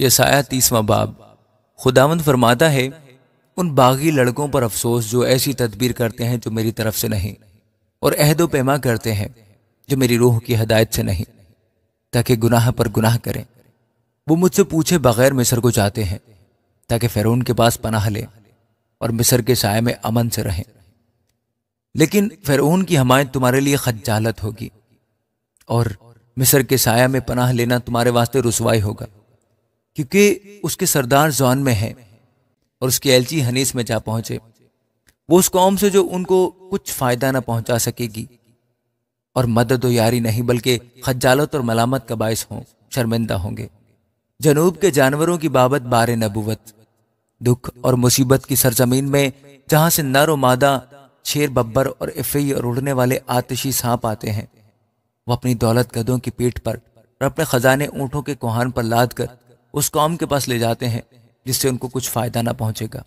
यसाया तीसवा बाब खुदावंद फरमाता है उन बागी लड़कों पर अफसोस जो ऐसी तदबीर करते हैं जो मेरी तरफ से नहीं और अहदो पैमा करते हैं जो मेरी रूह की हदायत से नहीं ताकि गुनाह पर गुनाह करें वो मुझसे पूछे बगैर मिस्र को जाते हैं ताकि फ़ैरून के पास पनाह लें और मिस्र के साय में अमन से रहें लेकिन फ़ैरून की हमायत तुम्हारे लिए खजालत होगी और मिस्र के साया में पनाह लेना तुम्हारे वास्ते रसवाई होगा क्योंकि उसके सरदार जॉन में है और उसकी एलची हनीस में जा पहुंचे वो उस कौम से जो उनको कुछ फायदा ना पहुंचा सकेगी और मदद व यारी नहीं बल्कि खजालत और मलामत का बायस हों शर्मिंदा होंगे जनूब के जानवरों की बाबत बार नबूवत दुख और मुसीबत की सरजमीन में जहां से नर मादा शेर बब्बर और इफई और उड़ने वाले आतशी सांप आते हैं वो अपनी दौलत गदों की पीठ पर और अपने खजाने ऊंटों के कुहान पर लाद कर उस कौम के पास ले जाते हैं जिससे उनको कुछ फ़ायदा ना पहुंचेगा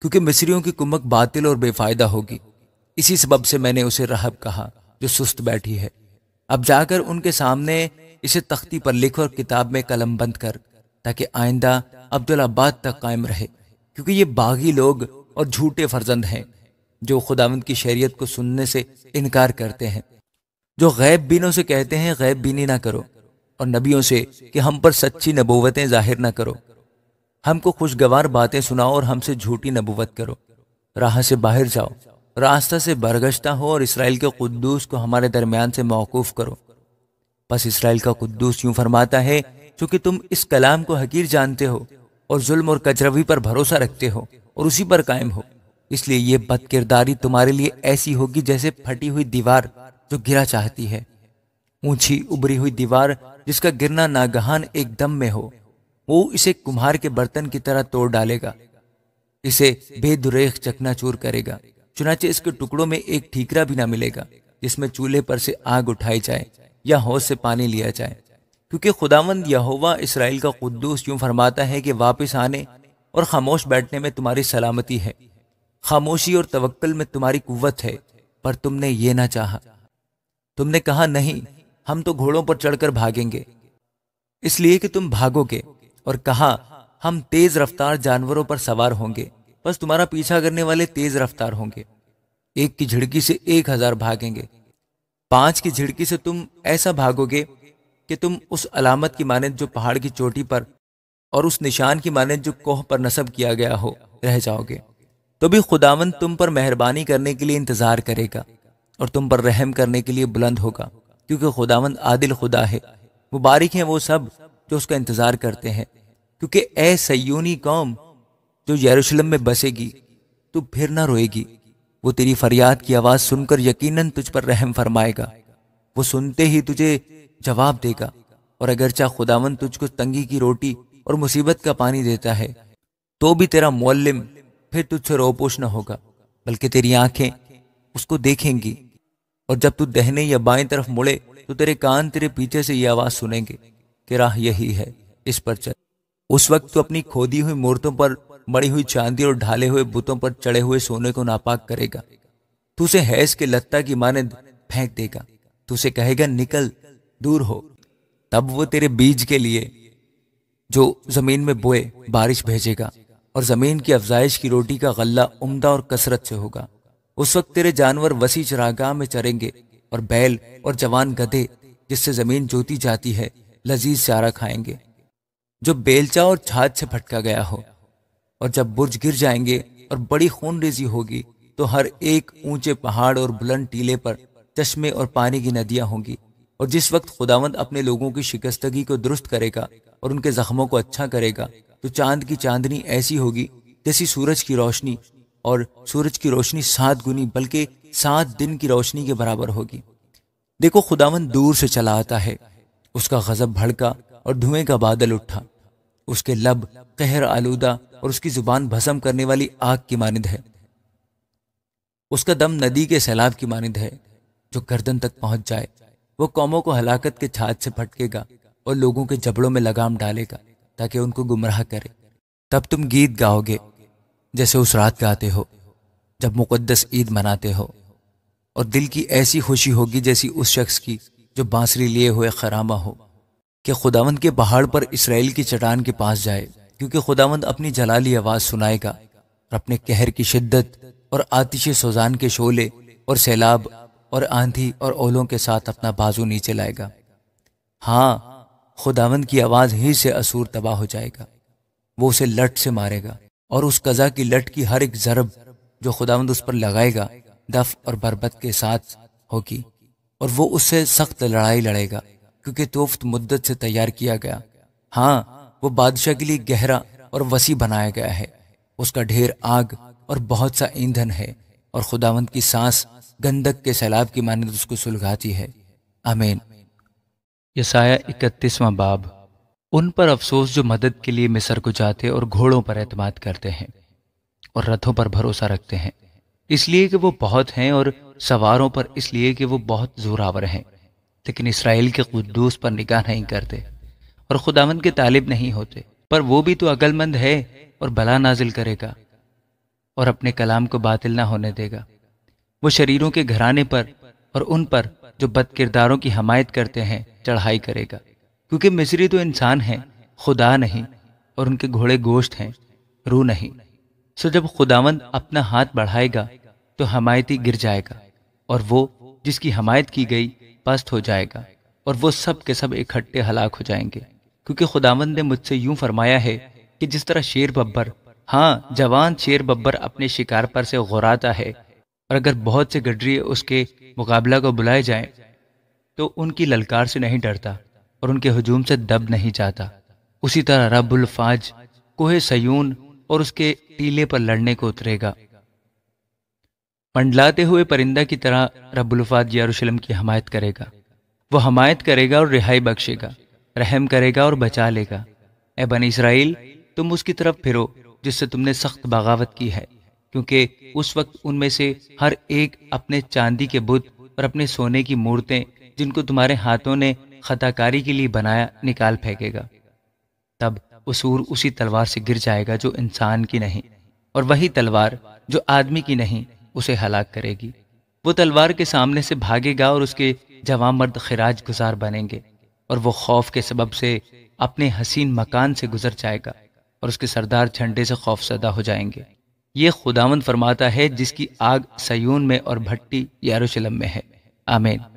क्योंकि मिस्रियों की कुमक बातिल और बेफायदा होगी इसी सबब से मैंने उसे रहब कहा जो सुस्त बैठी है अब जाकर उनके सामने इसे तख्ती पर लिख और किताब में कलम बंद कर ताकि आइंदा अब्दुलाबाद तक कायम रहे क्योंकि ये बागी लोग और झूठे फर्जंद हैं जो खुदावंद की शरीयत को सुनने से इनकार करते हैं जो गैब बीनों से कहते हैं गैब बीनी ना करो और नबियों से कि हम पर सच्ची नबूवतें जाहिर ना करो हमको खुशगवार बातें सुनाओ और हमसे झूठी नबूवत करो राह से बाहर जाओ रास्ता से बरगश्ता हो और इसराइल के कुद्दूस को हमारे दरमियान से मौकूफ़ करो बस इसराइल का कुद्दूस यूं फरमाता है क्योंकि तुम इस कलाम को हकीर जानते हो और जुल्म और कजरवी पर भरोसा रखते हो और उसी पर कायम हो इसलिए यह बद तुम्हारे लिए ऐसी होगी जैसे फटी हुई दीवार जो गिरा चाहती है ऊंची उभरी हुई दीवार जिसका गिरना नागहान एक दम में हो वो इसे कुम्हार के बर्तन की तरह तोड़ डालेगा इसे बेदुरेख चकनाचूर करेगा चुनाचे इसके टुकड़ों में एक ठीकरा भी ना मिलेगा जिसमें चूल्हे पर से आग उठाई जाए या हौज से पानी लिया जाए क्योंकि खुदावंद यहोवा इसराइल का कुद्दूस यूं फरमाता है कि वापस आने और खामोश बैठने में तुम्हारी सलामती है खामोशी और तवक्ल में तुम्हारी कुवत है पर तुमने ये ना चाहा तुमने कहा नहीं हम तो घोड़ों पर चढ़कर भागेंगे इसलिए कि तुम भागोगे और कहा हम तेज रफ्तार जानवरों पर सवार होंगे बस तुम्हारा पीछा करने वाले तेज रफ्तार होंगे एक की झिड़की से एक हजार भागेंगे पांच की झिड़की से तुम ऐसा भागोगे कि तुम उस अलामत की माने जो पहाड़ की चोटी पर और उस निशान की माने जो कोह पर नसब किया गया हो रह जाओगे तो भी खुदावन तुम पर मेहरबानी करने के लिए इंतजार करेगा और तुम पर रहम करने के लिए बुलंद होगा क्योंकि खुदावंद आदिल खुदा है मुबारक हैं वो सब जो उसका इंतज़ार करते हैं क्योंकि ए सयूनी कौम जो यरूशलम में बसेगी तो फिर ना रोएगी वो तेरी फरियाद की आवाज़ सुनकर यकीनन तुझ पर रहम फरमाएगा वो सुनते ही तुझे जवाब देगा और अगरचा खुदावन तुझको तंगी की रोटी और मुसीबत का पानी देता है तो भी तेरा मोलम फिर तुझसे रोपोश न होगा बल्कि तेरी आंखें उसको देखेंगी और जब तू दहने या बाएं तरफ मुड़े तो तेरे कान तेरे पीछे से ये आवाज सुनेंगे कि राह यही है इस पर चल उस वक्त तू अपनी खोदी हुई मूर्तों पर मड़ी हुई चांदी और ढाले हुए बुतों पर चढ़े हुए सोने को नापाक करेगा तू उसे हैज के लत्ता की माने फेंक देगा तू उसे कहेगा निकल दूर हो तब वो तेरे बीज के लिए जो जमीन में बोए बारिश भेजेगा और जमीन की अफजाइश की रोटी का गल्ला उम्दा और कसरत से होगा उस वक्त तेरे जानवर वसी चरागाह में चरेंगे और बैल और जवान गधे जिससे जमीन जोती जाती है लजीज चारा खाएंगे जो बेलचा और छाछ से फटका गया हो और जब बुर्ज गिर जाएंगे और बड़ी खून रेजी होगी तो हर एक ऊंचे पहाड़ और बुलंद टीले पर चश्मे और पानी की नदियां होंगी और जिस वक्त खुदावंद अपने लोगों की शिकस्तगी को दुरुस्त करेगा और उनके जख्मों को अच्छा करेगा तो चांद की चांदनी ऐसी होगी जैसी सूरज की रोशनी और सूरज की रोशनी सात गुनी बल्कि सात दिन की रोशनी के बराबर होगी देखो खुदावन दूर से चला आता है उसका गजब भड़का और धुएं का बादल उठा उसके लब कहर आलूदा और उसकी जुबान भसम करने वाली आग की मानद है उसका दम नदी के सैलाब की मानद है जो गर्दन तक पहुंच जाए वो कौमों को हलाकत के छात से फटकेगा और लोगों के जबड़ों में लगाम डालेगा ताकि उनको गुमराह करे तब तुम गीत गाओगे जैसे उस रात गाते हो जब मुकद्दस ईद मनाते हो और दिल की ऐसी खुशी होगी जैसी उस शख्स की जो बांसुरी लिए हुए खरामा हो कि खुदावंद के पहाड़ पर इसराइल की चटान के पास जाए क्योंकि खुदावंद अपनी जलाली आवाज़ सुनाएगा और अपने कहर की शिद्दत और आतिश सोजान के शोले और सैलाब और आंधी और ओलों के साथ अपना बाजू नीचे लाएगा हाँ खुदावंद की आवाज़ ही से असूर तबाह हो जाएगा वो उसे लट से मारेगा और उस कज़ा की लट की हर एक ज़रब जो खुदावंद उस पर लगाएगा दफ और बरबत के साथ होगी और वो उससे सख्त लड़ाई लड़ेगा क्योंकि तोफ्त मुद्दत से तैयार किया गया हाँ वो बादशाह के लिए गहरा और वसी बनाया गया है उसका ढेर आग और बहुत सा ईंधन है और खुदावंत की सांस गंदक के सैलाब की मानद उसको सुलगाती है अमेन यसाया इकतीसवां बाब उन पर अफसोस जो मदद के लिए मिसर को जाते और घोड़ों पर एतमाद करते हैं और रथों पर भरोसा रखते हैं इसलिए कि वो बहुत हैं और सवारों पर इसलिए कि वो बहुत जोरावर हैं लेकिन इसराइल के कुद्दूस पर निगाह नहीं करते और खुदावन के तालिब नहीं होते पर वो भी तो अकलमंद है और भला नाजिल करेगा और अपने कलाम को बातिल ना होने देगा वो शरीरों के घराने पर और उन पर जो बद किरदारों की हमायत करते हैं चढ़ाई करेगा क्योंकि मिस्री तो इंसान हैं खुदा नहीं और उनके घोड़े गोश्त हैं रू नहीं सो जब खुदावंद अपना हाथ बढ़ाएगा तो हमायती गिर जाएगा और वो जिसकी हमायत की गई पस्त हो जाएगा और वो सब के सब इकट्ठे हलाक हो जाएंगे क्योंकि खुदावंद ने मुझसे यूं फरमाया है कि जिस तरह शेर बब्बर हाँ जवान शेर बब्बर अपने शिकार पर से गुराता है और अगर बहुत से गडरिए उसके मुकाबला को बुलाए जाएं तो उनकी ललकार से नहीं डरता और उनके हजूम से दब नहीं जाता उसी तरह रबुल फाज कोहे सयून और उसके टीले पर लड़ने को उतरेगा मंडलाते हुए परिंदा की तरह रबुलफाज यरूशलेम की हमायत करेगा वो हमायत करेगा और रिहाई बख्शेगा रहम करेगा और बचा लेगा ए बन इसराइल तुम उसकी तरफ फिरो जिससे तुमने सख्त बगावत की है क्योंकि उस वक्त उनमें से हर एक अपने चांदी के बुद्ध और अपने सोने की मूर्तें जिनको तुम्हारे हाथों ने खताकारी के लिए बनाया निकाल फेंकेगा तब उसूर उसी तलवार से गिर जाएगा जो इंसान की नहीं और वही तलवार जो आदमी की नहीं उसे हलाक करेगी वो तलवार के सामने से भागेगा और उसके जवान मर्द खराज गुजार बनेंगे और वो खौफ के सबब से अपने हसीन मकान से गुजर जाएगा और उसके सरदार झंडे से खौफसदा हो जाएंगे ये खुदावंद फरमाता है जिसकी आग सयून में और भट्टी यारोशलम में है आमेर